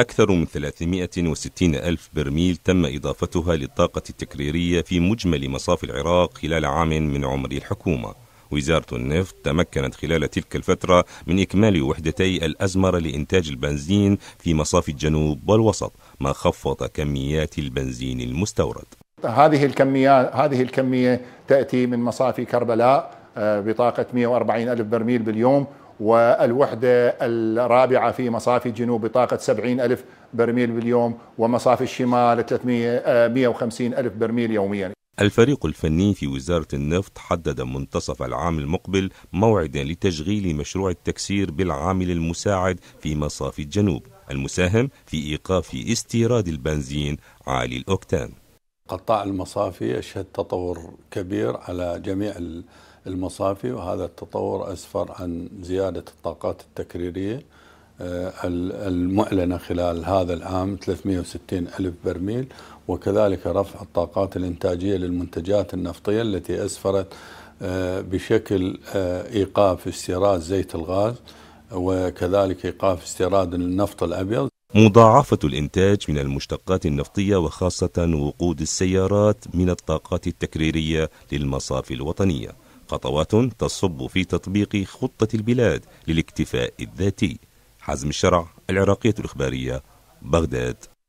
أكثر من 360 ألف برميل تم إضافتها للطاقة التكريرية في مجمل مصافي العراق خلال عام من عمر الحكومة وزارة النفط تمكنت خلال تلك الفترة من إكمال وحدتي الأزمرة لإنتاج البنزين في مصافي الجنوب والوسط ما خفض كميات البنزين المستورد هذه الكميات هذه الكمية تأتي من مصافي كربلاء آه، بطاقة 140 ألف برميل باليوم والوحدة الرابعة في مصافي الجنوب بطاقة 70 ألف برميل باليوم ومصافي الشمال 300 آه، ألف برميل يوميا الفريق الفني في وزارة النفط حدد منتصف العام المقبل موعدا لتشغيل مشروع التكسير بالعامل المساعد في مصافي الجنوب المساهم في إيقاف استيراد البنزين عالي الأوكتان قطاع المصافي يشهد تطور كبير على جميع المصافي وهذا التطور أسفر عن زيادة الطاقات التكريرية آه، المعلنة خلال هذا العام 360 ألف برميل وكذلك رفع الطاقات الإنتاجية للمنتجات النفطية التي أسفرت آه، بشكل آه، إيقاف استيراد زيت الغاز وكذلك إيقاف استيراد النفط الأبيض مضاعفة الإنتاج من المشتقات النفطية وخاصة وقود السيارات من الطاقات التكريرية للمصافي الوطنية خطوات تصب في تطبيق خطة البلاد للاكتفاء الذاتي حزم الشرع العراقية الإخبارية بغداد